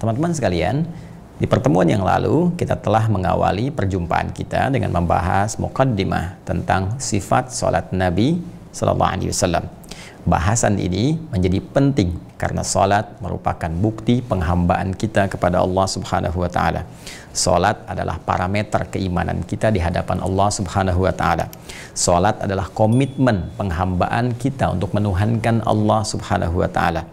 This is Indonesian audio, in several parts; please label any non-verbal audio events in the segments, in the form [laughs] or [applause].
Teman-teman sekalian, di pertemuan yang lalu kita telah mengawali perjumpaan kita dengan membahas mukaddimah tentang sifat salat Nabi sallallahu alaihi wasallam. Bahasan ini menjadi penting karena salat merupakan bukti penghambaan kita kepada Allah Subhanahu wa taala. Salat adalah parameter keimanan kita di hadapan Allah Subhanahu wa taala. Salat adalah komitmen penghambaan kita untuk menuhankan Allah Subhanahu wa taala.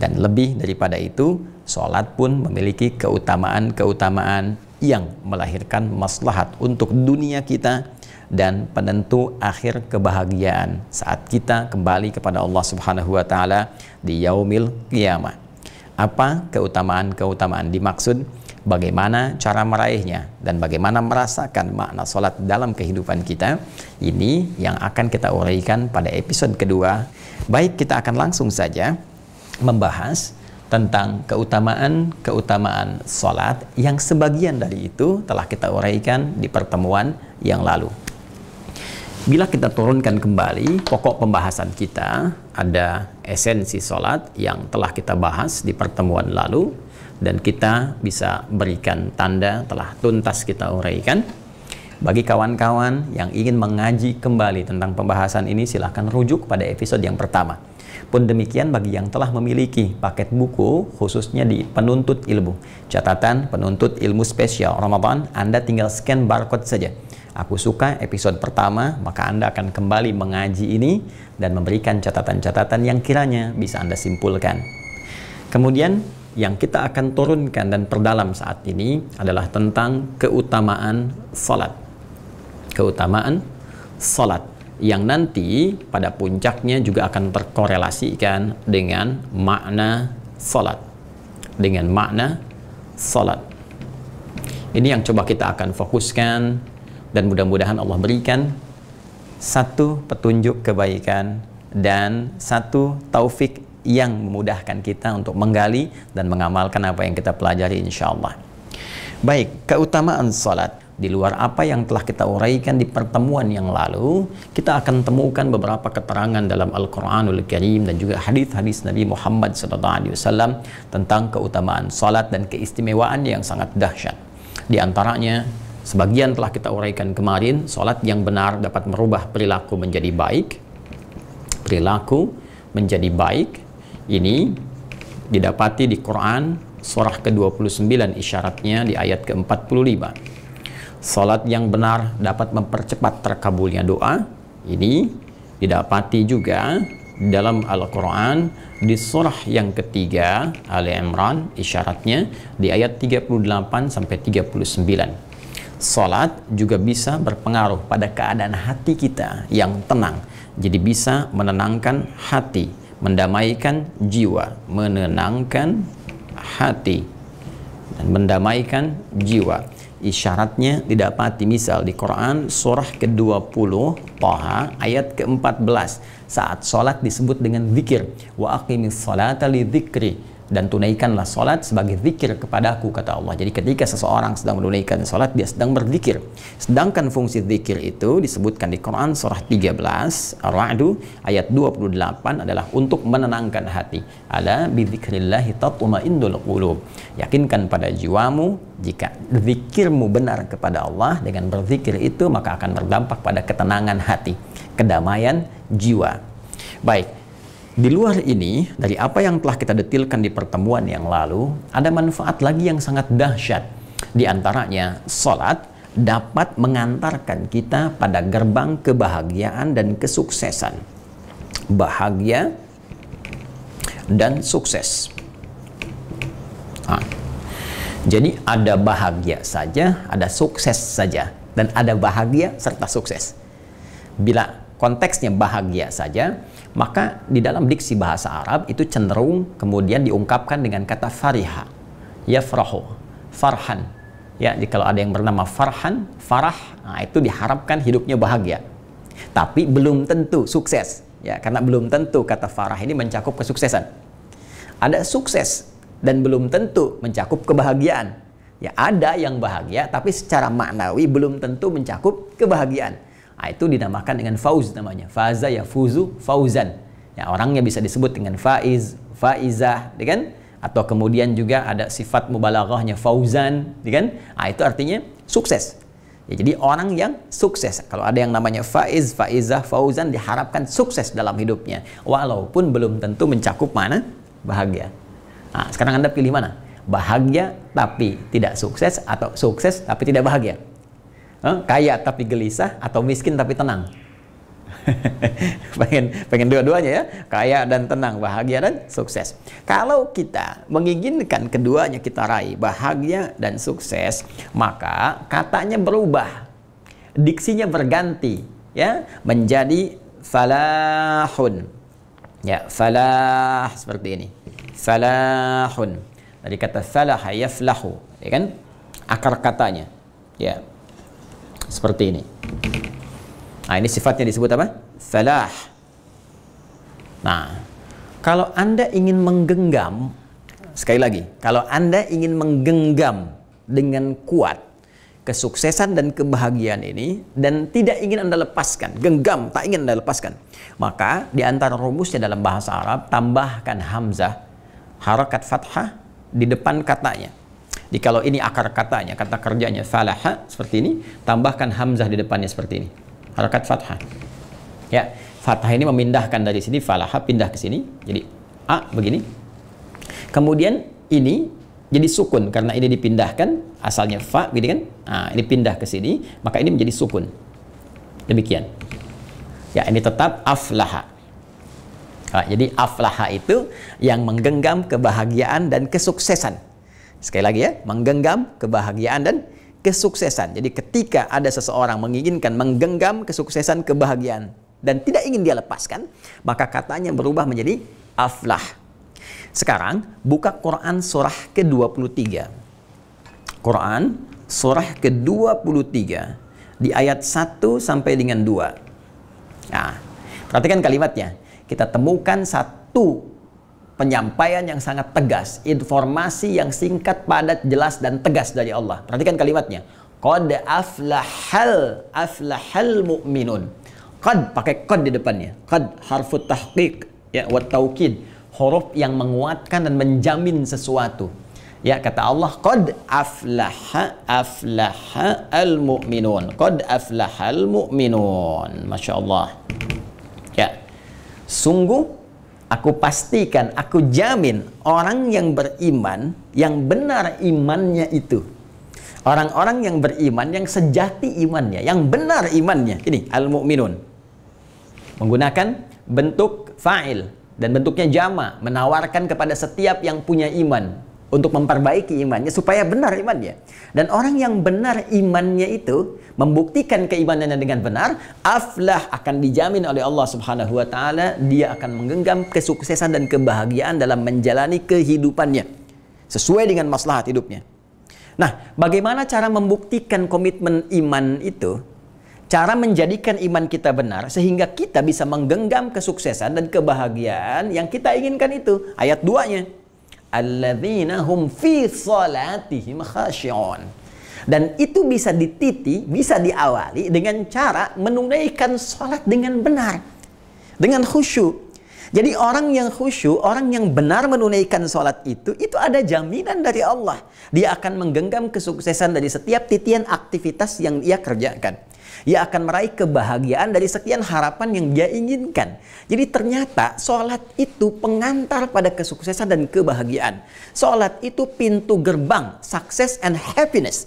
Dan lebih daripada itu, Sholat pun memiliki keutamaan-keutamaan yang melahirkan maslahat untuk dunia kita dan penentu akhir kebahagiaan saat kita kembali kepada Allah Subhanahu wa taala di yaumil qiyamah. Apa keutamaan-keutamaan dimaksud? Bagaimana cara meraihnya dan bagaimana merasakan makna salat dalam kehidupan kita? Ini yang akan kita uraikan pada episode kedua. Baik, kita akan langsung saja membahas tentang keutamaan-keutamaan salat yang sebagian dari itu telah kita uraikan di pertemuan yang lalu. Bila kita turunkan kembali pokok pembahasan kita, ada esensi salat yang telah kita bahas di pertemuan lalu dan kita bisa berikan tanda telah tuntas kita uraikan. Bagi kawan-kawan yang ingin mengaji kembali tentang pembahasan ini silahkan rujuk pada episode yang pertama pun demikian bagi yang telah memiliki paket buku khususnya di penuntut ilmu. Catatan penuntut ilmu spesial Ramadan, Anda tinggal scan barcode saja. Aku suka episode pertama, maka Anda akan kembali mengaji ini dan memberikan catatan-catatan yang kiranya bisa Anda simpulkan. Kemudian yang kita akan turunkan dan perdalam saat ini adalah tentang keutamaan salat. Keutamaan salat yang nanti pada puncaknya juga akan terkorelasikan dengan makna salat. Dengan makna salat. Ini yang coba kita akan fokuskan dan mudah-mudahan Allah berikan satu petunjuk kebaikan dan satu taufik yang memudahkan kita untuk menggali dan mengamalkan apa yang kita pelajari insya Allah. Baik, keutamaan salat. Di luar apa yang telah kita uraikan di pertemuan yang lalu, kita akan temukan beberapa keterangan dalam Al-Quranul Karim dan juga hadis-hadis Nabi Muhammad SAW tentang keutamaan salat dan keistimewaan yang sangat dahsyat. Di antaranya, sebagian telah kita uraikan kemarin, salat yang benar dapat merubah perilaku menjadi baik. Perilaku menjadi baik, ini didapati di Quran surah ke-29 isyaratnya di ayat ke-45. Salat yang benar dapat mempercepat terkabulnya doa. Ini didapati juga dalam Al-Quran di surah yang ketiga Ali Imran isyaratnya di ayat 38 sampai 39 Salat juga bisa berpengaruh pada keadaan hati kita yang tenang jadi bisa menenangkan hati mendamaikan jiwa menenangkan hati dan mendamaikan jiwa isyaratnya didapati misal di Quran surah ke-20 Toha ayat ke-14 saat sholat disebut dengan zikir wa aqimis sholata li dan tunaikanlah solat sebagai zikir kepadaku kata Allah. Jadi ketika seseorang sedang menunaikan solat dia sedang berzikir. Sedangkan fungsi zikir itu disebutkan di Quran surah 13 Ar-Ra'du ayat 28 adalah untuk menenangkan hati. Ala bizikrillahi tatma'innul qulub. Yakinkan pada jiwamu jika zikirmu benar kepada Allah dengan berzikir itu maka akan berdampak pada ketenangan hati, kedamaian jiwa. Baik, di luar ini, dari apa yang telah kita detilkan di pertemuan yang lalu, ada manfaat lagi yang sangat dahsyat. Di antaranya, salat dapat mengantarkan kita pada gerbang kebahagiaan dan kesuksesan. Bahagia dan sukses. Nah, jadi ada bahagia saja, ada sukses saja, dan ada bahagia serta sukses. Bila konteksnya bahagia saja, maka di dalam diksi bahasa Arab itu cenderung kemudian diungkapkan dengan kata fariha, yafrahu, farhan. Ya, jika ada yang bernama farhan, farah, nah itu diharapkan hidupnya bahagia. Tapi belum tentu sukses. Ya, karena belum tentu kata farah ini mencakup kesuksesan. Ada sukses dan belum tentu mencakup kebahagiaan. Ya, ada yang bahagia tapi secara maknawi belum tentu mencakup kebahagiaan. Nah, itu dinamakan dengan fauz namanya. Faza ya fuzu fauzan. Ya, orangnya bisa disebut dengan faiz, faizah, ya kan? Atau kemudian juga ada sifat mubalaghahnya fauzan, ya kan? Nah, itu artinya sukses. Ya, jadi orang yang sukses. Kalau ada yang namanya faiz, faizah, fauzan diharapkan sukses dalam hidupnya. Walaupun belum tentu mencakup mana? Bahagia. Nah, sekarang Anda pilih mana? Bahagia tapi tidak sukses atau sukses tapi tidak bahagia? kaya tapi gelisah atau miskin tapi tenang [laughs] pengen pengen dua-duanya ya kaya dan tenang bahagia dan sukses kalau kita menginginkan keduanya kita raih bahagia dan sukses maka katanya berubah diksinya berganti ya menjadi falahun ya falah seperti ini falahun dari kata falah yaflahu ya kan akar katanya ya seperti ini. Nah, ini sifatnya disebut apa? Falah. Nah, kalau Anda ingin menggenggam, sekali lagi, kalau Anda ingin menggenggam dengan kuat kesuksesan dan kebahagiaan ini dan tidak ingin Anda lepaskan, genggam, tak ingin Anda lepaskan, maka di antara rumusnya dalam bahasa Arab, tambahkan hamzah, harakat fathah di depan katanya. Jadi kalau ini akar katanya, kata kerjanya falaha seperti ini, tambahkan hamzah di depannya seperti ini. Harakat fathah. Ya, fathah ini memindahkan dari sini falaha pindah ke sini. Jadi a begini. Kemudian ini jadi sukun karena ini dipindahkan asalnya fa gitu kan. Nah, ini pindah ke sini, maka ini menjadi sukun. Demikian. Ya, ini tetap aflaha. Nah, jadi aflaha itu yang menggenggam kebahagiaan dan kesuksesan Sekali lagi ya, menggenggam kebahagiaan dan kesuksesan. Jadi ketika ada seseorang menginginkan menggenggam kesuksesan, kebahagiaan dan tidak ingin dia lepaskan, maka katanya berubah menjadi aflah. Sekarang buka Quran surah ke-23. Quran surah ke-23 di ayat 1 sampai dengan 2. Nah, perhatikan kalimatnya. Kita temukan satu penyampaian yang sangat tegas, informasi yang singkat, padat, jelas dan tegas dari Allah. Perhatikan kalimatnya. Qad aflahal aflahal mu'minun. Qad pakai qad di depannya. Qad harfu tahqiq ya wa taukid. Huruf yang menguatkan dan menjamin sesuatu. Ya kata Allah qad aflaha aflaha al mu'minun. Qad aflahal mu'minun. Masya Allah. Ya. Sungguh Aku pastikan, aku jamin orang yang beriman, yang benar imannya itu. Orang-orang yang beriman, yang sejati imannya, yang benar imannya. Ini al-mu'minun. Menggunakan bentuk fa'il dan bentuknya jama, menawarkan kepada setiap yang punya iman untuk memperbaiki imannya supaya benar imannya. Dan orang yang benar imannya itu membuktikan keimanannya dengan benar, aflah akan dijamin oleh Allah Subhanahu wa taala, dia akan menggenggam kesuksesan dan kebahagiaan dalam menjalani kehidupannya sesuai dengan maslahat hidupnya. Nah, bagaimana cara membuktikan komitmen iman itu? Cara menjadikan iman kita benar sehingga kita bisa menggenggam kesuksesan dan kebahagiaan yang kita inginkan itu. Ayat 2-nya alladzina fi salatihim khashi'un. Dan itu bisa dititi, bisa diawali dengan cara menunaikan sholat dengan benar. Dengan khusyuk. Jadi orang yang khusyuk, orang yang benar menunaikan sholat itu, itu ada jaminan dari Allah. Dia akan menggenggam kesuksesan dari setiap titian aktivitas yang ia kerjakan. Ia akan meraih kebahagiaan dari sekian harapan yang dia inginkan. Jadi ternyata sholat itu pengantar pada kesuksesan dan kebahagiaan. Sholat itu pintu gerbang success and happiness.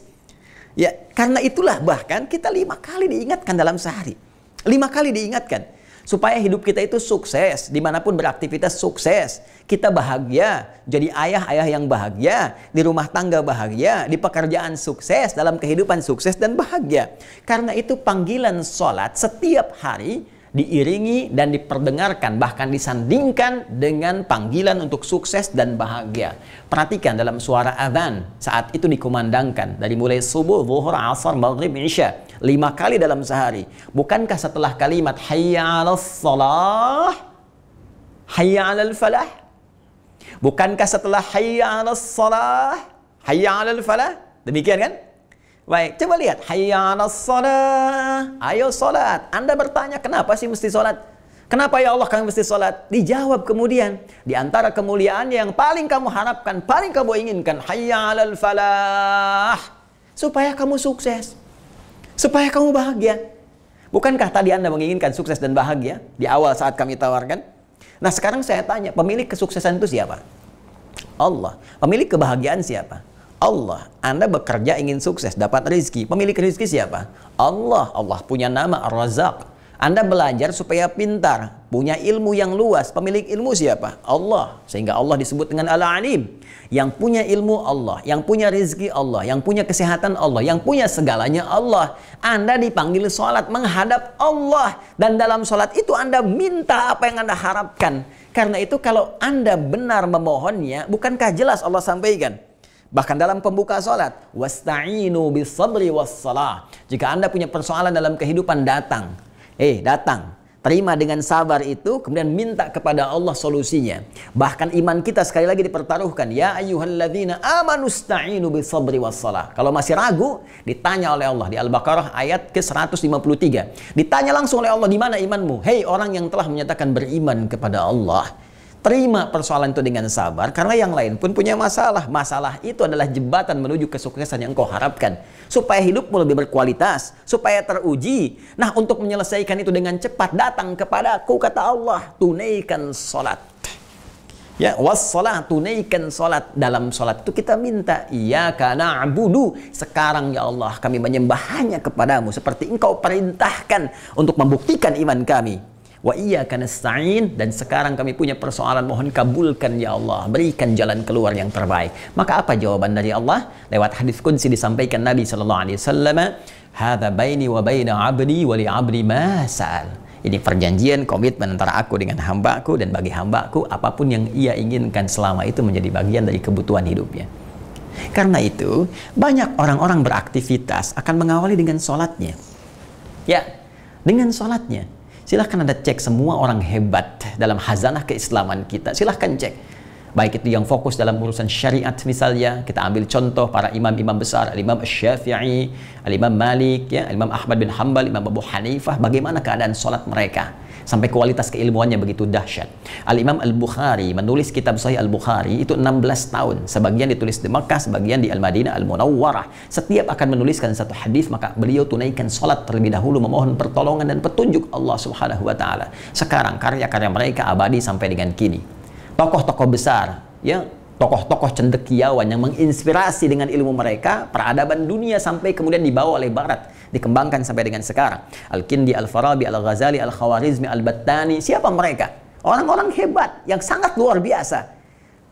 Ya, karena itulah bahkan kita lima kali diingatkan dalam sehari. Lima kali diingatkan. Supaya hidup kita itu sukses, dimanapun beraktivitas sukses. Kita bahagia, jadi ayah-ayah yang bahagia, di rumah tangga bahagia, di pekerjaan sukses, dalam kehidupan sukses dan bahagia. Karena itu panggilan sholat setiap hari diiringi dan diperdengarkan bahkan disandingkan dengan panggilan untuk sukses dan bahagia. Perhatikan dalam suara azan saat itu dikumandangkan dari mulai subuh, zuhur, asar, maghrib, isya lima kali dalam sehari. Bukankah setelah kalimat hayya 'alas salah hayya 'alal falah? Bukankah setelah hayya 'alas salah hayya 'alal falah? Demikian kan? Baik, coba lihat. Hayyana salat. Ayo sholat. Anda bertanya, kenapa sih mesti sholat? Kenapa ya Allah kami mesti sholat? Dijawab kemudian. Di antara kemuliaan yang paling kamu harapkan, paling kamu inginkan. Hayya falah. Supaya kamu sukses. Supaya kamu bahagia. Bukankah tadi Anda menginginkan sukses dan bahagia? Di awal saat kami tawarkan. Nah sekarang saya tanya, pemilik kesuksesan itu siapa? Allah. Pemilik kebahagiaan siapa? Allah. Anda bekerja ingin sukses, dapat rezeki. Pemilik rezeki siapa? Allah. Allah punya nama Ar-Razak. Anda belajar supaya pintar, punya ilmu yang luas. Pemilik ilmu siapa? Allah. Sehingga Allah disebut dengan Al-Alim. Yang punya ilmu Allah, yang punya rezeki Allah, yang punya kesehatan Allah, yang punya segalanya Allah. Anda dipanggil sholat menghadap Allah. Dan dalam sholat itu Anda minta apa yang Anda harapkan. Karena itu kalau Anda benar memohonnya, bukankah jelas Allah sampaikan? Bahkan dalam pembuka salat, wasta'inu bisabri wassalah. Jika Anda punya persoalan dalam kehidupan datang. Eh, datang. Terima dengan sabar itu, kemudian minta kepada Allah solusinya. Bahkan iman kita sekali lagi dipertaruhkan. Ya ayyuhalladzina amanusta'inu bisabri wassalah. Kalau masih ragu, ditanya oleh Allah di Al-Baqarah ayat ke-153. Ditanya langsung oleh Allah, di mana imanmu? Hei orang yang telah menyatakan beriman kepada Allah terima persoalan itu dengan sabar karena yang lain pun punya masalah. Masalah itu adalah jembatan menuju kesuksesan yang kau harapkan. Supaya hidupmu lebih berkualitas, supaya teruji. Nah, untuk menyelesaikan itu dengan cepat datang kepadaku kata Allah, tunaikan salat. Ya, wassalah tunaikan salat. Dalam salat itu kita minta, "Iya karena abudu." Sekarang ya Allah, kami menyembah hanya kepadamu seperti engkau perintahkan untuk membuktikan iman kami. Wa iyyaka nasta'in dan sekarang kami punya persoalan mohon kabulkan ya Allah, berikan jalan keluar yang terbaik. Maka apa jawaban dari Allah? Lewat hadis kunci disampaikan Nabi sallallahu alaihi wasallam, "Hadza baini wa baina 'abdi wa li 'abdi ma Ini perjanjian komitmen antara aku dengan hambaku dan bagi hambaku apapun yang ia inginkan selama itu menjadi bagian dari kebutuhan hidupnya. Karena itu, banyak orang-orang beraktivitas akan mengawali dengan sholatnya. Ya, dengan sholatnya. silahkan anda cek semua orang hebat dalam hazanah keislaman kita silahkan cek baik itu yang fokus dalam urusan syariat misalnya kita ambil contoh para imam-imam besar al-imam syafi'i al-imam malik ya, al-imam ahmad bin hanbal imam abu hanifah bagaimana keadaan solat mereka sampai kualitas keilmuannya begitu dahsyat. Al-Imam Al-Bukhari menulis kitab Sahih Al-Bukhari itu 16 tahun. Sebagian ditulis di Mekah, sebagian di Al-Madinah Al-Munawwarah. Setiap akan menuliskan satu hadis maka beliau tunaikan salat terlebih dahulu memohon pertolongan dan petunjuk Allah Subhanahu wa taala. Sekarang karya-karya mereka abadi sampai dengan kini. Tokoh-tokoh besar ya tokoh-tokoh cendekiawan yang menginspirasi dengan ilmu mereka peradaban dunia sampai kemudian dibawa oleh barat dikembangkan sampai dengan sekarang. Al-Kindi, Al-Farabi, Al-Ghazali, Al-Khawarizmi, Al-Battani, siapa mereka? Orang-orang hebat yang sangat luar biasa.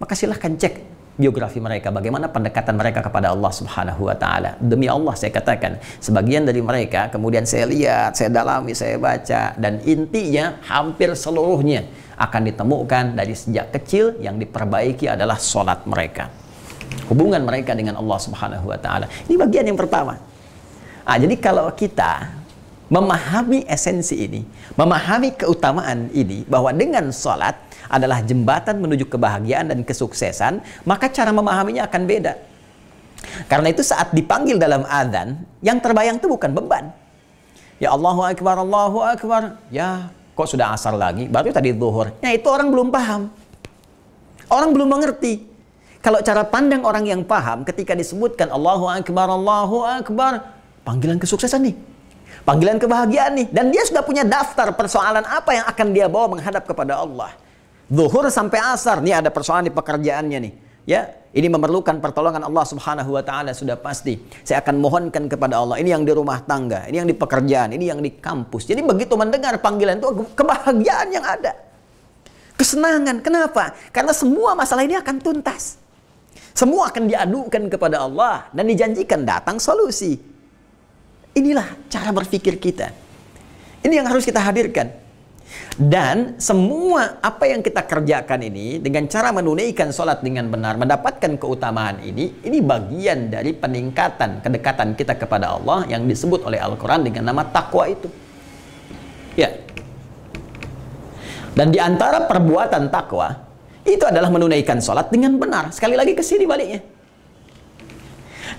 Maka silahkan cek biografi mereka, bagaimana pendekatan mereka kepada Allah Subhanahu wa taala. Demi Allah saya katakan, sebagian dari mereka kemudian saya lihat, saya dalami, saya baca dan intinya hampir seluruhnya akan ditemukan dari sejak kecil yang diperbaiki adalah sholat mereka. Hubungan mereka dengan Allah Subhanahu wa taala. Ini bagian yang pertama. Ah, jadi kalau kita memahami esensi ini, memahami keutamaan ini bahwa dengan sholat adalah jembatan menuju kebahagiaan dan kesuksesan, maka cara memahaminya akan beda. Karena itu saat dipanggil dalam adzan, yang terbayang itu bukan beban. Ya Allahu Akbar, Allahu Akbar. Ya, kok sudah asar lagi? Baru tadi zuhur. Nah itu orang belum paham. Orang belum mengerti. Kalau cara pandang orang yang paham ketika disebutkan Allahu Akbar, Allahu Akbar, Panggilan kesuksesan nih. Panggilan kebahagiaan nih. Dan dia sudah punya daftar persoalan apa yang akan dia bawa menghadap kepada Allah. Zuhur sampai asar. Nih ada persoalan di pekerjaannya nih. Ya, ini memerlukan pertolongan Allah Subhanahu wa taala sudah pasti. Saya akan mohonkan kepada Allah. Ini yang di rumah tangga, ini yang di pekerjaan, ini yang di kampus. Jadi begitu mendengar panggilan itu kebahagiaan yang ada. Kesenangan. Kenapa? Karena semua masalah ini akan tuntas. Semua akan diadukan kepada Allah dan dijanjikan datang solusi. Inilah cara berpikir kita. Ini yang harus kita hadirkan. Dan semua apa yang kita kerjakan ini dengan cara menunaikan sholat dengan benar, mendapatkan keutamaan ini, ini bagian dari peningkatan kedekatan kita kepada Allah yang disebut oleh Al-Quran dengan nama takwa itu. Ya. Dan di antara perbuatan takwa itu adalah menunaikan sholat dengan benar. Sekali lagi ke sini baliknya.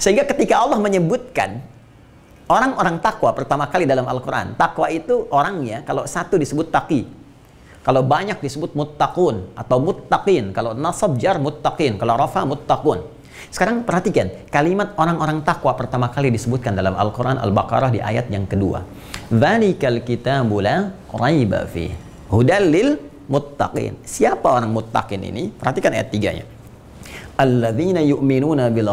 Sehingga ketika Allah menyebutkan Orang-orang takwa pertama kali dalam Al-Quran. Takwa itu orangnya kalau satu disebut taki. Kalau banyak disebut muttaqun atau muttaqin. Kalau nasab jar muttaqin. Kalau rafa muttaqun. Sekarang perhatikan, kalimat orang-orang takwa pertama kali disebutkan dalam Al-Quran Al-Baqarah di ayat yang kedua. Dhalikal kitabu la raiba fih. Hudallil muttaqin. Siapa orang muttaqin ini? Perhatikan ayat tiganya. Alladzina yu'minuna bil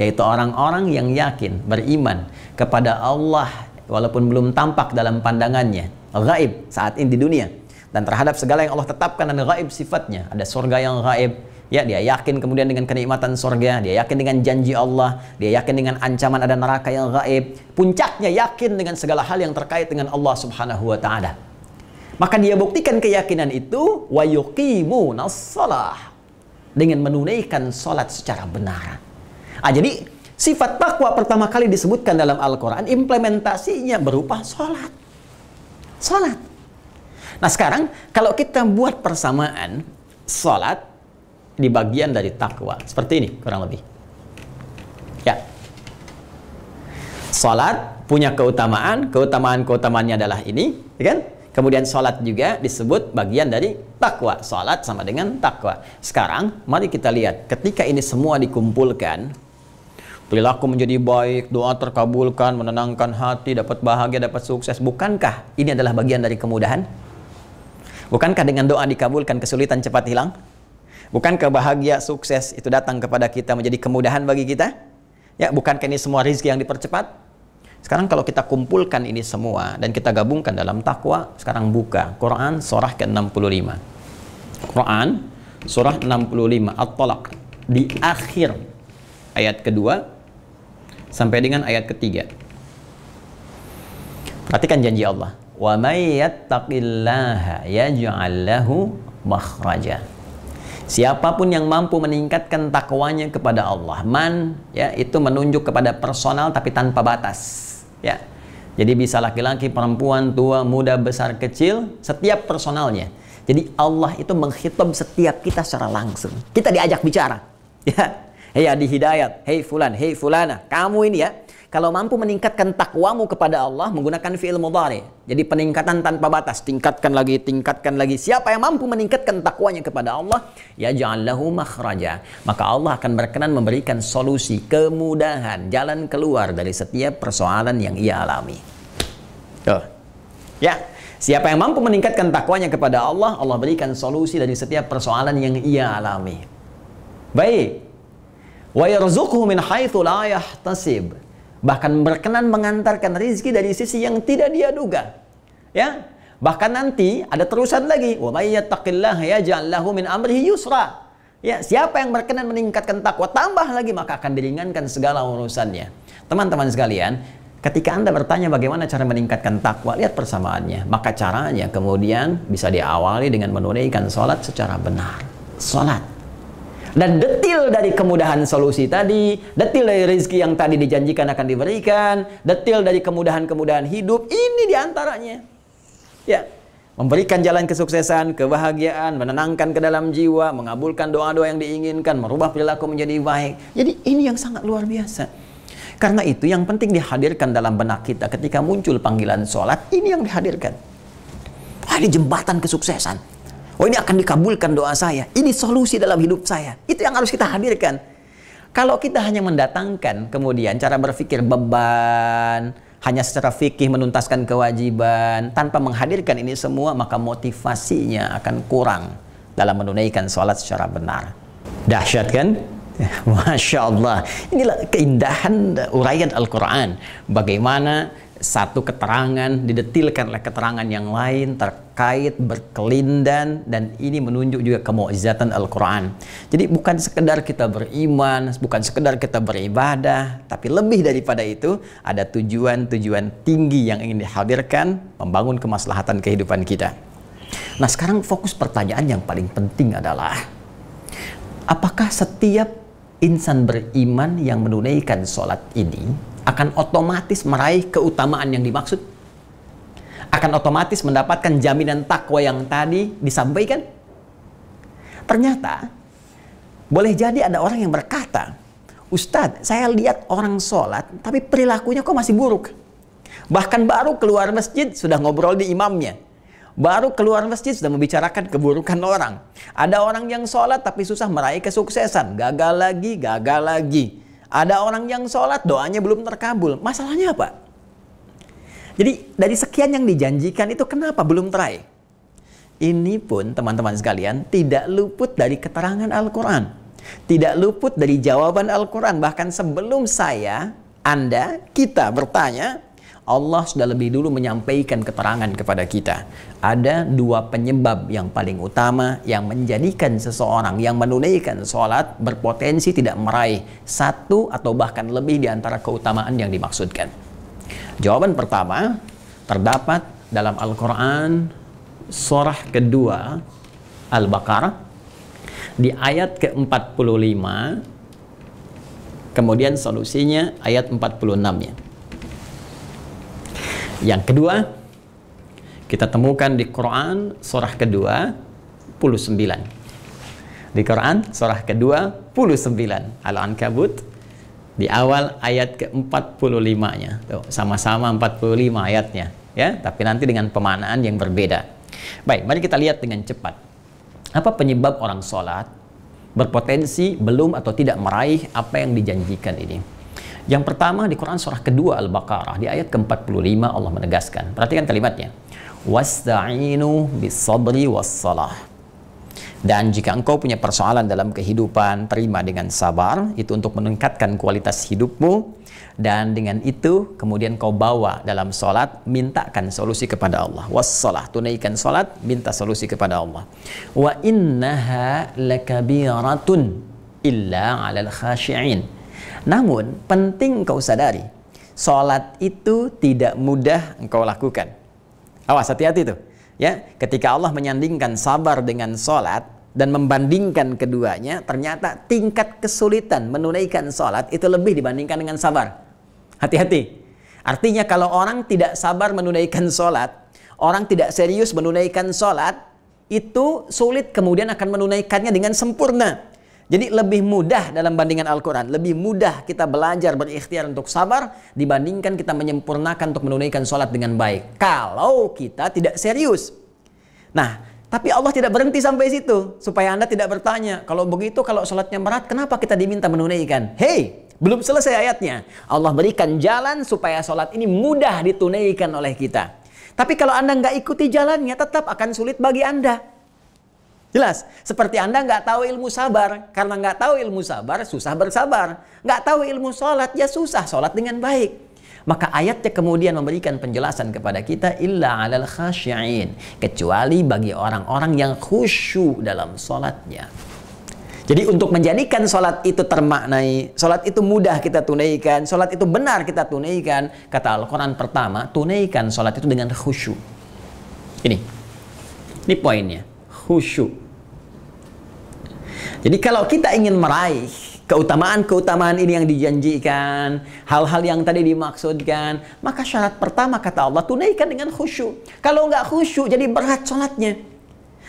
yaitu orang-orang yang yakin, beriman kepada Allah walaupun belum tampak dalam pandangannya gaib saat ini di dunia dan terhadap segala yang Allah tetapkan dan gaib sifatnya ada surga yang gaib ya dia yakin kemudian dengan kenikmatan surga dia yakin dengan janji Allah dia yakin dengan ancaman ada neraka yang gaib puncaknya yakin dengan segala hal yang terkait dengan Allah subhanahu wa ta'ala maka dia buktikan keyakinan itu wa yuqimu dengan menunaikan salat secara benar ah, jadi Sifat takwa pertama kali disebutkan dalam Al-Quran, implementasinya berupa sholat. Sholat. Nah sekarang, kalau kita buat persamaan, sholat di bagian dari takwa. Seperti ini, kurang lebih. Ya. Sholat punya keutamaan, keutamaan-keutamaannya adalah ini, ya kan? Kemudian sholat juga disebut bagian dari takwa. Sholat sama dengan takwa. Sekarang mari kita lihat ketika ini semua dikumpulkan Perilaku menjadi baik, doa terkabulkan, menenangkan hati, dapat bahagia, dapat sukses. Bukankah ini adalah bagian dari kemudahan? Bukankah dengan doa dikabulkan kesulitan cepat hilang? Bukankah bahagia, sukses itu datang kepada kita menjadi kemudahan bagi kita? Ya, bukankah ini semua rizki yang dipercepat? Sekarang kalau kita kumpulkan ini semua dan kita gabungkan dalam takwa, sekarang buka Quran surah ke-65. Quran surah 65 At-Talaq di akhir ayat kedua sampai dengan ayat ketiga. Perhatikan janji Allah. Wa may yattaqillaha yaj'al lahu makhraja. Siapapun yang mampu meningkatkan takwanya kepada Allah, man ya itu menunjuk kepada personal tapi tanpa batas. Ya. Jadi bisa laki-laki, perempuan, tua, muda, besar, kecil, setiap personalnya. Jadi Allah itu menghitung setiap kita secara langsung. Kita diajak bicara. [laughs] Ya, Hei Adi Hidayat, hei fulan, hei fulana. Kamu ini ya, kalau mampu meningkatkan takwamu kepada Allah menggunakan fi'il mudhari. Jadi peningkatan tanpa batas, tingkatkan lagi, tingkatkan lagi. Siapa yang mampu meningkatkan takwanya kepada Allah, ya ja'allahu makhraja. Maka Allah akan berkenan memberikan solusi, kemudahan, jalan keluar dari setiap persoalan yang ia alami. Tuh. Ya, siapa yang mampu meningkatkan takwanya kepada Allah, Allah berikan solusi dari setiap persoalan yang ia alami. Baik, Wa yarzuquhu min haitsu la yahtasib. Bahkan berkenan mengantarkan rizki dari sisi yang tidak dia duga. Ya. Bahkan nanti ada terusan lagi, wa may yattaqillaha yaj'al lahu min amrihi yusra. Ya, siapa yang berkenan meningkatkan takwa tambah lagi maka akan diringankan segala urusannya. Teman-teman sekalian, ketika Anda bertanya bagaimana cara meningkatkan takwa, lihat persamaannya. Maka caranya kemudian bisa diawali dengan menunaikan sholat secara benar. Sholat dan detil dari kemudahan solusi tadi, detil dari rezeki yang tadi dijanjikan akan diberikan, detil dari kemudahan-kemudahan hidup, ini diantaranya. Ya, memberikan jalan kesuksesan, kebahagiaan, menenangkan ke dalam jiwa, mengabulkan doa-doa yang diinginkan, merubah perilaku menjadi baik. Jadi ini yang sangat luar biasa. Karena itu yang penting dihadirkan dalam benak kita ketika muncul panggilan sholat, ini yang dihadirkan. ini jembatan kesuksesan. Oh ini akan dikabulkan doa saya. Ini solusi dalam hidup saya. Itu yang harus kita hadirkan. Kalau kita hanya mendatangkan kemudian cara berpikir beban, hanya secara fikih menuntaskan kewajiban, tanpa menghadirkan ini semua, maka motivasinya akan kurang dalam menunaikan sholat secara benar. Dahsyat kan? [laughs] Masya Allah. Inilah keindahan uraian Al-Quran. Bagaimana satu keterangan didetilkan oleh keterangan yang lain terkait berkelindan dan ini menunjuk juga kemukjizatan Al-Qur'an. Jadi bukan sekedar kita beriman, bukan sekedar kita beribadah, tapi lebih daripada itu ada tujuan-tujuan tinggi yang ingin dihadirkan membangun kemaslahatan kehidupan kita. Nah, sekarang fokus pertanyaan yang paling penting adalah apakah setiap insan beriman yang menunaikan sholat ini akan otomatis meraih keutamaan yang dimaksud. Akan otomatis mendapatkan jaminan takwa yang tadi disampaikan. Ternyata, boleh jadi ada orang yang berkata, Ustadz, saya lihat orang sholat, tapi perilakunya kok masih buruk. Bahkan baru keluar masjid, sudah ngobrol di imamnya. Baru keluar masjid, sudah membicarakan keburukan orang. Ada orang yang sholat, tapi susah meraih kesuksesan. Gagal lagi, gagal lagi ada orang yang sholat doanya belum terkabul. Masalahnya apa? Jadi dari sekian yang dijanjikan itu kenapa belum terai? Ini pun teman-teman sekalian tidak luput dari keterangan Al-Quran. Tidak luput dari jawaban Al-Quran. Bahkan sebelum saya, Anda, kita bertanya, Allah sudah lebih dulu menyampaikan keterangan kepada kita. Ada dua penyebab yang paling utama yang menjadikan seseorang yang menunaikan sholat berpotensi tidak meraih satu atau bahkan lebih di antara keutamaan yang dimaksudkan. Jawaban pertama terdapat dalam Al-Quran surah kedua Al-Baqarah di ayat ke-45 kemudian solusinya ayat 46 ya. Yang kedua, kita temukan di Quran surah kedua, puluh Di Quran surah kedua, puluh Al-Ankabut, di awal ayat ke-45-nya. sama-sama 45 ayatnya, ya, tapi nanti dengan pemanaan yang berbeda. Baik, mari kita lihat dengan cepat. Apa penyebab orang sholat berpotensi belum atau tidak meraih apa yang dijanjikan ini? Yang pertama di Quran surah kedua Al-Baqarah di ayat ke-45 Allah menegaskan. Perhatikan kalimatnya. Wasta'inu bisabri wassalah. Dan jika engkau punya persoalan dalam kehidupan, terima dengan sabar, itu untuk meningkatkan kualitas hidupmu. Dan dengan itu, kemudian kau bawa dalam sholat, mintakan solusi kepada Allah. Wassalah, tunaikan sholat, minta solusi kepada Allah. Wa innaha lakabiratun illa alal khashi'in namun, penting engkau sadari, sholat itu tidak mudah engkau lakukan. Awas, hati-hati tuh. Ya, ketika Allah menyandingkan sabar dengan sholat dan membandingkan keduanya, ternyata tingkat kesulitan menunaikan sholat itu lebih dibandingkan dengan sabar. Hati-hati. Artinya kalau orang tidak sabar menunaikan sholat, orang tidak serius menunaikan sholat, itu sulit kemudian akan menunaikannya dengan sempurna. Jadi lebih mudah dalam bandingan Al-Quran, lebih mudah kita belajar berikhtiar untuk sabar dibandingkan kita menyempurnakan untuk menunaikan sholat dengan baik. Kalau kita tidak serius. Nah, tapi Allah tidak berhenti sampai situ. Supaya Anda tidak bertanya, kalau begitu kalau sholatnya berat, kenapa kita diminta menunaikan? Hei, belum selesai ayatnya. Allah berikan jalan supaya sholat ini mudah ditunaikan oleh kita. Tapi kalau Anda nggak ikuti jalannya, tetap akan sulit bagi Anda. Jelas, seperti Anda nggak tahu ilmu sabar. Karena nggak tahu ilmu sabar, susah bersabar. Nggak tahu ilmu sholat, ya susah sholat dengan baik. Maka ayatnya kemudian memberikan penjelasan kepada kita illa alal khasyain. Kecuali bagi orang-orang yang khusyuk dalam sholatnya. Jadi untuk menjadikan sholat itu termaknai, sholat itu mudah kita tunaikan, sholat itu benar kita tunaikan. Kata Al-Quran pertama, tunaikan sholat itu dengan khusyuk. Ini, ini poinnya, khusyuk. Jadi kalau kita ingin meraih keutamaan-keutamaan ini yang dijanjikan, hal-hal yang tadi dimaksudkan, maka syarat pertama kata Allah tunaikan dengan khusyuk. Kalau nggak khusyuk jadi berat sholatnya.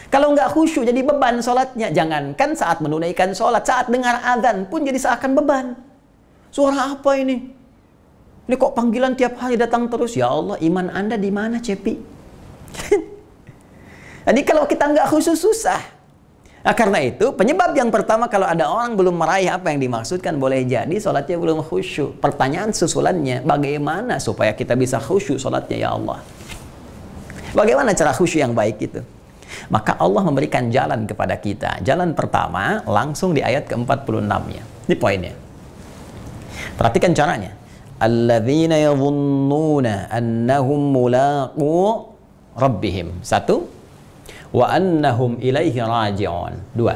Kalau nggak khusyuk jadi beban sholatnya. Jangankan saat menunaikan sholat, saat dengar azan pun jadi seakan beban. Suara apa ini? Ini kok panggilan tiap hari datang terus? Ya Allah, iman anda di mana, Cepi? [laughs] jadi kalau kita nggak khusyuk susah. Nah, karena itu penyebab yang pertama kalau ada orang belum meraih apa yang dimaksudkan boleh jadi sholatnya belum khusyuk. Pertanyaan susulannya bagaimana supaya kita bisa khusyuk sholatnya ya Allah. Bagaimana cara khusyuk yang baik itu? Maka Allah memberikan jalan kepada kita. Jalan pertama langsung di ayat ke-46-nya. Ini poinnya. Perhatikan caranya. Alladzina yadhunnuna annahum mulaqu rabbihim. Satu, wa annahum ilaihi raji'un. Dua.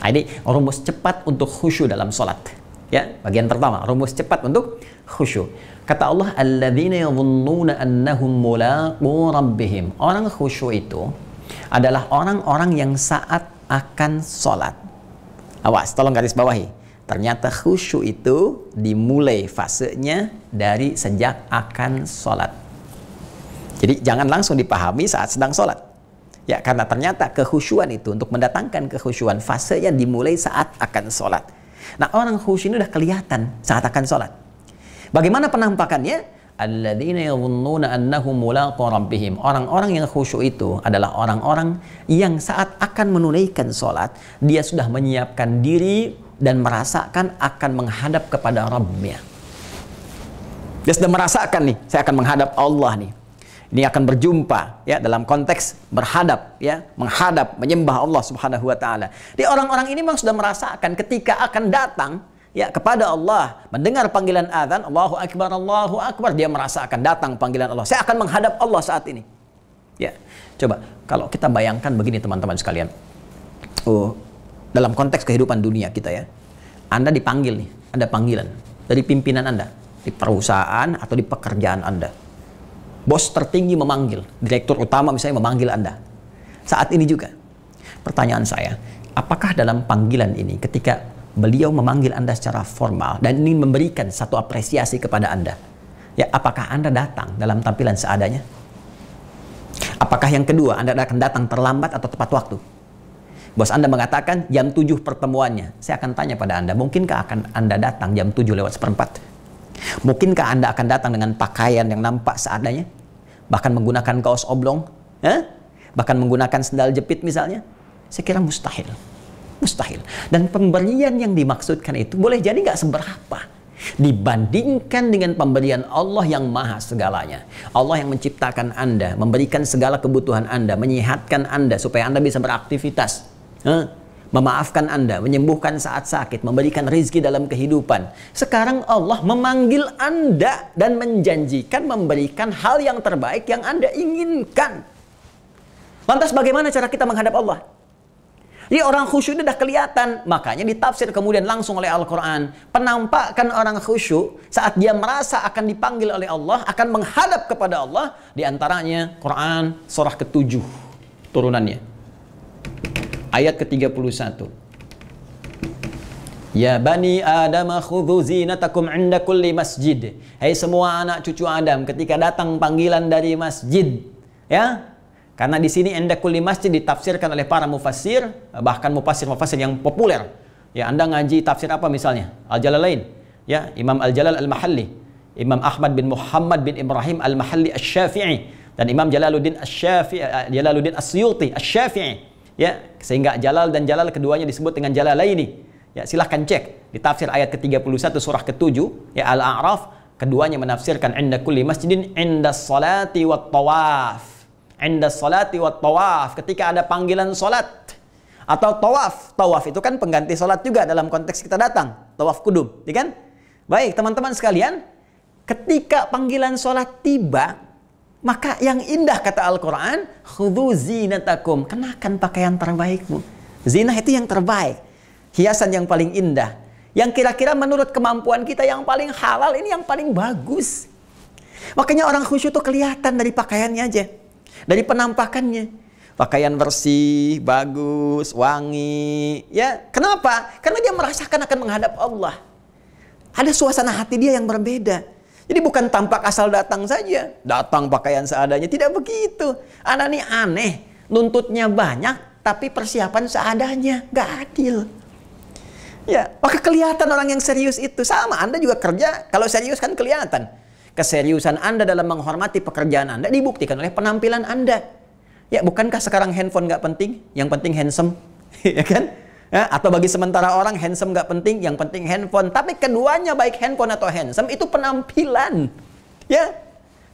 Nah, ini rumus cepat untuk khusyuk dalam salat. Ya, bagian pertama, rumus cepat untuk khusyuk. Kata Allah, alladzina yadhunnuna annahum mulaqu rabbihim. Orang khusyuk itu adalah orang-orang yang saat akan salat. Awas, tolong garis bawahi. Ternyata khusyuk itu dimulai fasenya dari sejak akan sholat. Jadi jangan langsung dipahami saat sedang sholat. Ya, karena ternyata kehusuan itu untuk mendatangkan kehusuan fasenya dimulai saat akan sholat. Nah, orang khusyuk ini udah kelihatan saat akan sholat. Bagaimana penampakannya? Orang-orang yang khusyuk itu adalah orang-orang yang saat akan menunaikan sholat, dia sudah menyiapkan diri dan merasakan akan menghadap kepada Rabbnya. Dia sudah merasakan nih, saya akan menghadap Allah nih ini akan berjumpa ya dalam konteks berhadap ya menghadap menyembah Allah Subhanahu wa taala. Di orang-orang ini memang sudah merasakan ketika akan datang ya kepada Allah mendengar panggilan azan Allahu akbar Allahu akbar dia merasakan datang panggilan Allah. Saya akan menghadap Allah saat ini. Ya. Coba kalau kita bayangkan begini teman-teman sekalian. Oh, dalam konteks kehidupan dunia kita ya. Anda dipanggil nih, ada panggilan dari pimpinan Anda di perusahaan atau di pekerjaan Anda Bos tertinggi memanggil, direktur utama misalnya memanggil Anda. Saat ini juga. Pertanyaan saya, apakah dalam panggilan ini ketika beliau memanggil Anda secara formal dan ingin memberikan satu apresiasi kepada Anda, ya apakah Anda datang dalam tampilan seadanya? Apakah yang kedua, Anda akan datang terlambat atau tepat waktu? Bos Anda mengatakan jam 7 pertemuannya. Saya akan tanya pada Anda, mungkinkah akan Anda datang jam 7 lewat seperempat? Mungkinkah Anda akan datang dengan pakaian yang nampak seadanya? Bahkan menggunakan kaos oblong? Eh? Bahkan menggunakan sendal jepit misalnya? Saya kira mustahil. Mustahil. Dan pemberian yang dimaksudkan itu boleh jadi nggak seberapa. Dibandingkan dengan pemberian Allah yang maha segalanya. Allah yang menciptakan Anda, memberikan segala kebutuhan Anda, menyehatkan Anda supaya Anda bisa beraktivitas memaafkan Anda, menyembuhkan saat sakit, memberikan rizki dalam kehidupan. Sekarang Allah memanggil Anda dan menjanjikan memberikan hal yang terbaik yang Anda inginkan. Lantas bagaimana cara kita menghadap Allah? Jadi ya, orang khusyuk ini sudah kelihatan, makanya ditafsir kemudian langsung oleh Al-Quran. Penampakan orang khusyuk saat dia merasa akan dipanggil oleh Allah, akan menghadap kepada Allah, Di antaranya Quran surah ketujuh turunannya ayat ke-31. Ya bani Adam khudhu zinatakum 'inda kulli masjid. Hai hey, semua anak cucu Adam ketika datang panggilan dari masjid, ya. Karena di sini 'inda kulli masjid ditafsirkan oleh para mufassir, bahkan mufassir-mufassir yang populer. Ya, Anda ngaji tafsir apa misalnya? Al-Jalalain, ya, Imam Al-Jalal Al-Mahalli, Imam Ahmad bin Muhammad bin Ibrahim Al-Mahalli Asy-Syafi'i dan Imam Jalaluddin Asy-Syafi'i Jalaluddin As-Suyuti Asy-Syafi'i Ya, sehingga Jalal dan Jalal keduanya disebut dengan Jalal ini Ya, silahkan cek di tafsir ayat ke-31 surah ke-7 ya Al-A'raf keduanya menafsirkan inda kulli masjidin inda salati wa tawaf. Inda salati wa tawaf ketika ada panggilan salat atau tawaf. Tawaf itu kan pengganti salat juga dalam konteks kita datang, tawaf kudum, ya kan? Baik, teman-teman sekalian, ketika panggilan solat tiba, maka yang indah kata Al-Quran, zina zinatakum, kenakan pakaian terbaikmu. Zina itu yang terbaik, hiasan yang paling indah. Yang kira-kira menurut kemampuan kita yang paling halal, ini yang paling bagus. Makanya orang khusyuk tuh kelihatan dari pakaiannya aja, dari penampakannya. Pakaian bersih, bagus, wangi. Ya, kenapa? Karena dia merasakan akan menghadap Allah. Ada suasana hati dia yang berbeda. Jadi bukan tampak asal datang saja. Datang pakaian seadanya. Tidak begitu. Anak ini aneh. Nuntutnya banyak, tapi persiapan seadanya. Gak adil. Ya, maka kelihatan orang yang serius itu. Sama, Anda juga kerja. Kalau serius kan kelihatan. Keseriusan Anda dalam menghormati pekerjaan Anda dibuktikan oleh penampilan Anda. Ya, bukankah sekarang handphone gak penting? Yang penting handsome. [laughs] ya kan? Ya, atau bagi sementara orang handsome nggak penting, yang penting handphone. Tapi keduanya baik handphone atau handsome itu penampilan. Ya,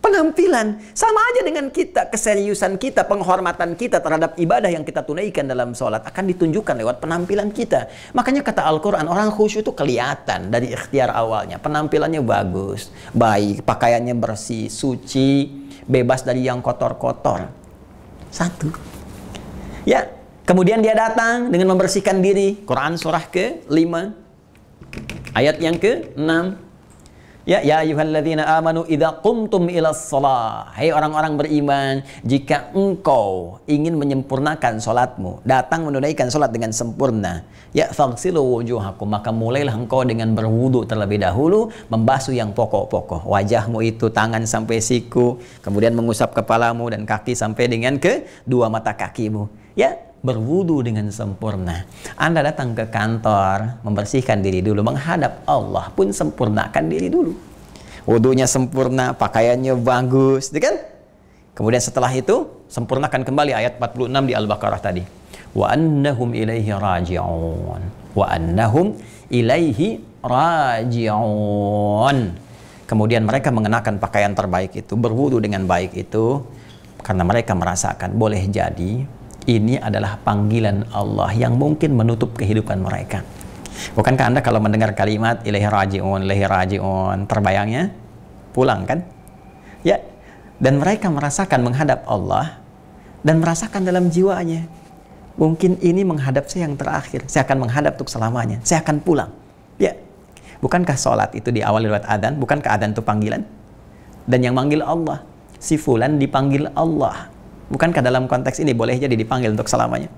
penampilan sama aja dengan kita keseriusan kita penghormatan kita terhadap ibadah yang kita tunaikan dalam sholat akan ditunjukkan lewat penampilan kita makanya kata Al-Quran orang khusyuk itu kelihatan dari ikhtiar awalnya penampilannya bagus baik pakaiannya bersih suci bebas dari yang kotor-kotor satu ya Kemudian dia datang dengan membersihkan diri. Quran surah ke-5 ayat yang ke-6. Ya ya ayyuhalladzina amanu idza qumtum ilas shalah. Hai hey, orang-orang beriman, jika engkau ingin menyempurnakan salatmu, datang menunaikan salat dengan sempurna, ya fagsilu wujuhakum, maka mulailah engkau dengan berwudu terlebih dahulu, membasuh yang pokok-pokok, wajahmu itu tangan sampai siku, kemudian mengusap kepalamu dan kaki sampai dengan ke dua mata kakimu. Ya, berwudu dengan sempurna. Anda datang ke kantor, membersihkan diri dulu, menghadap Allah pun sempurnakan diri dulu. Wudunya sempurna, pakaiannya bagus, gitu kan? Kemudian setelah itu, sempurnakan kembali ayat 46 di Al-Baqarah tadi. Wa annahum ilaihi raji'un. Wa annahum ilaihi raji'un. Kemudian mereka mengenakan pakaian terbaik itu, berwudu dengan baik itu, karena mereka merasakan boleh jadi ini adalah panggilan Allah yang mungkin menutup kehidupan mereka. Bukankah Anda kalau mendengar kalimat ilahi raji'un, ilahi raji'un, terbayangnya pulang kan? Ya, dan mereka merasakan menghadap Allah dan merasakan dalam jiwanya. Mungkin ini menghadap saya yang terakhir, saya akan menghadap untuk selamanya, saya akan pulang. Ya, bukankah sholat itu di awal lewat adhan, Bukankah adhan itu panggilan? Dan yang manggil Allah, si fulan dipanggil Allah Bukankah dalam konteks ini boleh jadi dipanggil untuk selamanya?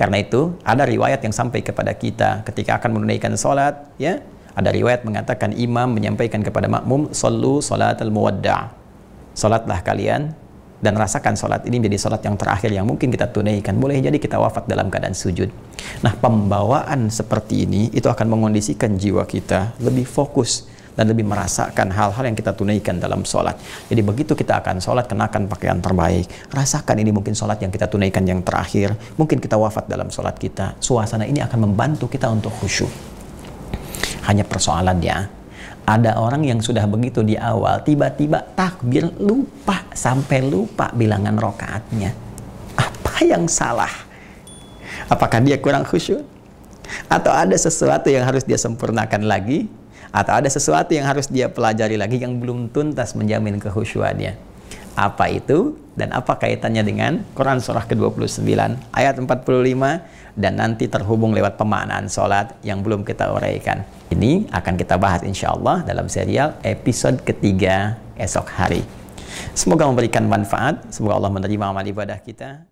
Karena itu, ada riwayat yang sampai kepada kita ketika akan menunaikan sholat, ya. Ada riwayat mengatakan imam menyampaikan kepada makmum, Sallu al muwadda' Sholatlah kalian dan rasakan sholat ini menjadi sholat yang terakhir yang mungkin kita tunaikan. Boleh jadi kita wafat dalam keadaan sujud. Nah, pembawaan seperti ini itu akan mengondisikan jiwa kita lebih fokus dan lebih merasakan hal-hal yang kita tunaikan dalam sholat. Jadi begitu kita akan sholat, kenakan pakaian terbaik. Rasakan ini mungkin sholat yang kita tunaikan yang terakhir. Mungkin kita wafat dalam sholat kita. Suasana ini akan membantu kita untuk khusyuk. Hanya persoalannya, ada orang yang sudah begitu di awal, tiba-tiba takbir lupa, sampai lupa bilangan rokaatnya. Apa yang salah? Apakah dia kurang khusyuk? Atau ada sesuatu yang harus dia sempurnakan lagi? Atau ada sesuatu yang harus dia pelajari lagi yang belum tuntas menjamin kehusuannya. Apa itu dan apa kaitannya dengan Quran Surah ke-29 ayat 45 dan nanti terhubung lewat pemaknaan sholat yang belum kita uraikan. Ini akan kita bahas insya Allah dalam serial episode ketiga esok hari. Semoga memberikan manfaat, semoga Allah menerima amal ibadah kita.